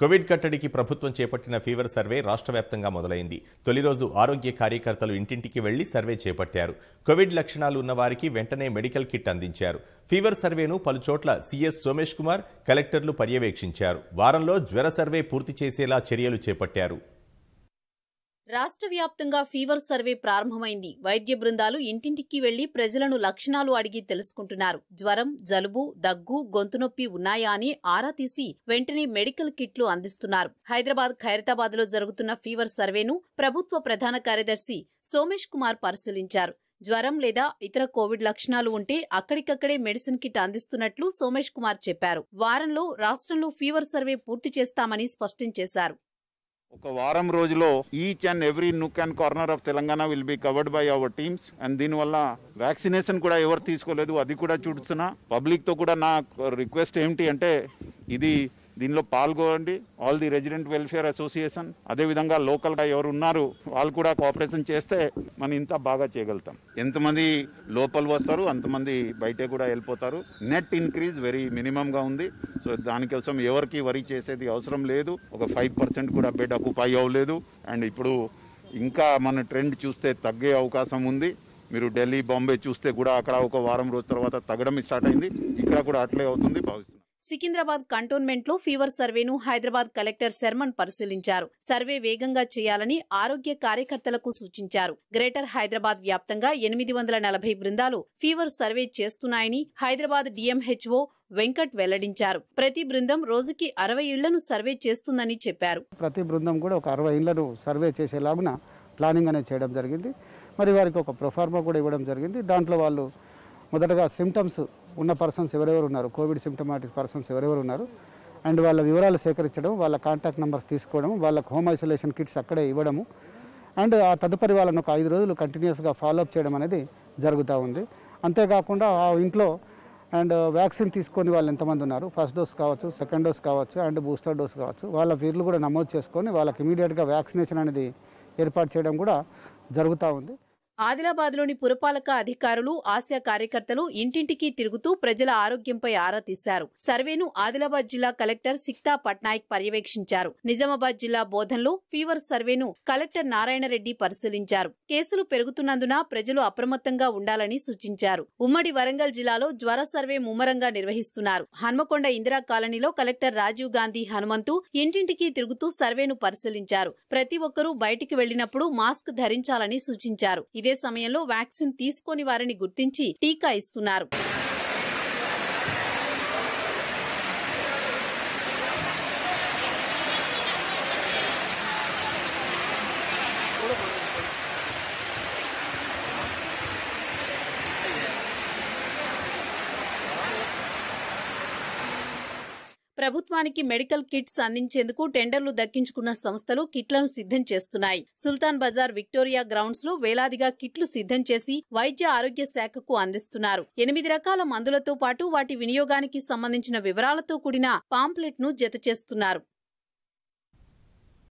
Covid కట్టడికి ప్రభుత్వం చేపట్టిన ఫీవర్ సర్వే రాష్ట్ర వ్యాప్తంగా మొదలైంది తొలి రోజు ఆరోగ్య కార్యకర్తలు ఇంటింటికి వెళ్లి సర్వే చేపట్టారు కోవిడ్ లక్షణాలు ఉన్న వారికి వెంటనే మెడికల్ కిట్ అందించారు ఫీవర్ సర్వేను పలుచోట్ల సీఎస్ సోమేష్ కుమార్ కలెక్టర్లు పర్యవేక్షించారు వారంలో జ్వర సర్వే పూర్తి చేసేలా చర్యలు చేపట్టారు రాష్ట్ర వ్యాప్తంగా ఫీవర్ సర్వే ప్రారంభమైంది వైద్య బృందాలు ఇంటింటికి వెళ్లి ప్రజలను లక్షణాలు అడిగి తెలుసుకుంటున్నారు జ్వరం జలుబు దగ్గు గొంతు నొప్పి ఉన్నాయా అని ఆరా తీసి వెంటనే మెడికల్ కిట్లు అందిస్తున్నారు హైదరాబాద్ ఖైరతాబాద్ లో జరుగుతున్న ఫీవర్ సర్వేను ప్రభుత్వ ప్రధాన కార్యదర్శి సోమేష్ కుమార్ పరిశీలించారు జ్వరం లేదా ఇతర కోవిడ్ లక్షణాలు ఉంటే అక్కడికక్కడే మెడిసిన్ కిట్ అందిస్తున్నట్లు సోమేష్ కుమార్ చెప్పారు వారంలో రాష్ట్రంలో ఫీవర్ సర్వే పూర్తి చేస్తామని స్పష్టం చేశారు ఒక వారం రోజులో each and every nook and corner of Telangana will be covered by our teams and దీనివల్ల వ్యాక్సినేషన్ కూడా ఎవరు తీసుకోలేదు అది కూడా చూడుతున్నా పబ్లిక్తో కూడా నా రిక్వెస్ట్ ఏమిటి అంటే ఇది దీనిలో పాల్గొనండి all the resident welfare association అదేవిధంగా లోకల్గా ఎవరు ఉన్నారు వాళ్ళు కూడా కోఆపరేషన్ చేస్తే మనం ఇంత బాగా చేయగలుగుతాం ఎంతమంది లోపల వస్తారు అంతమంది బయటే కూడా వెళ్ళిపోతారు నెట్ ఇన్క్రీజ్ వెరీ మినిమంగా ఉంది సో దానికోసం ఎవరికి వరి చేసేది అవసరం లేదు ఒక ఫైవ్ పర్సెంట్ కూడా బెడ్ అకుపాయ్ అవ్వలేదు అండ్ ఇప్పుడు ఇంకా మన ట్రెండ్ చూస్తే తగ్గే అవకాశం ఉంది మీరు ఢిల్లీ బాంబే చూస్తే కూడా అక్కడ ఒక వారం రోజు తర్వాత తగ్గడం స్టార్ట్ అయింది ఇక్కడ కూడా అట్లే అవుతుంది భావిస్తుంది సికింద్రాబాద్ కంటోన్మెంట్ లో ఫీవర్ సర్వేను హైదరాబాద్ కలెక్టర్ శర్మన్ పరిశీలించారు సర్వే వేగంగా చేయాలని ఆరోగ్య కార్యకర్తలకు సూచించారు గ్రేటర్ హైదరాబాద్ వ్యాప్తంగా ఎనిమిది వందల నలభై బృందాలు ఫీవర్ సర్వే చేస్తున్నాయని హైదరాబాద్ డిఎంహెచ్ఓ వెంకట్ వెల్లడించారు ప్రతి బృందం రోజుకి అరవై ఇళ్లను సర్వే చేస్తుందని చెప్పారు ప్రతి బృందం కూడా ఒక అరవై ఇళ్లను సర్వే చేసేలాగున ప్లానింగ్ అనేది చేయడం జరిగింది మరి వారికి ఒక ప్రొఫార్మా కూడా ఇవ్వడం జరిగింది దాంట్లో వాళ్ళు మొదటగా సిమ్టమ్స్ ఉన్న పర్సన్స్ ఎవరెవరు ఉన్నారు కోవిడ్ సిమ్టమాటిక్ పర్సన్స్ ఎవరెవరు ఉన్నారు అండ్ వాళ్ళ వివరాలు సేకరించడం వాళ్ళ కాంటాక్ట్ నెంబర్స్ తీసుకోవడం వాళ్ళకు హోమ్ ఐసోలేషన్ కిట్స్ అక్కడే ఇవ్వడము అండ్ ఆ తదుపరి వాళ్ళని ఒక ఐదు రోజులు కంటిన్యూస్గా ఫాలోఅప్ చేయడం అనేది జరుగుతూ ఉంది అంతేకాకుండా ఆ ఇంట్లో అండ్ వ్యాక్సిన్ తీసుకొని వాళ్ళు ఎంతమంది ఉన్నారు ఫస్ట్ డోస్ కావచ్చు సెకండ్ డోస్ కావచ్చు అండ్ బూస్టర్ డోస్ కావచ్చు వాళ్ళ పేర్లు కూడా నమోదు చేసుకొని వాళ్ళకి ఇమీడియట్గా వ్యాక్సినేషన్ అనేది ఏర్పాటు చేయడం కూడా జరుగుతూ ఉంది ఆదిలాబాద్లోని పురపాలక అధికారులు ఆశా కార్యకర్తలు ఇంటింటికి తిరుగుతూ ప్రజల ఆరోగ్యంపై ఆరా తీశారు సర్వేను ఆదిలాబాద్ జిల్లా కలెక్టర్ సిక్తా పట్నాయక్ పర్యవేక్షించారు నిజామాబాద్ జిల్లా బోధన్లో ఫీవర్ సర్వేను కలెక్టర్ నారాయణరెడ్డి పరిశీలించారు కేసులు పెరుగుతున్నందున ప్రజలు అప్రమత్తంగా ఉండాలని సూచించారు ఉమ్మడి వరంగల్ జిల్లాలో జ్వర సర్వే ముమ్మరంగా నిర్వహిస్తున్నారు హన్మకొండ ఇందిరా కాలనీలో కలెక్టర్ రాజీవ్ గాంధీ హనుమంతు ఇంటింటికి తిరుగుతూ సర్వేను పరిశీలించారు ప్రతి ఒక్కరూ బయటికి వెళ్లినప్పుడు మాస్క్ ధరించాలని సూచించారు ఇదే సమయంలో వ్యాక్సిన్ తీసుకోని వారిని గుర్తించి టీకా ఇస్తున్నారు ప్రభుత్వానికి మెడికల్ కిట్స్ అందించేందుకు టెండర్లు దక్కించుకున్న సంస్థలు కిట్లను సిద్ధం చేస్తున్నాయి సుల్తాన్ బజార్ విక్టోరియా గ్రౌండ్స్ లో వేలాదిగా కిట్లు సిద్ధం చేసి వైద్య ఆరోగ్య శాఖకు అందిస్తున్నారు ఎనిమిది రకాల మందులతో పాటు వాటి వినియోగానికి సంబంధించిన వివరాలతో కూడిన పాంప్లెట్ ను జత చేస్తున్నారు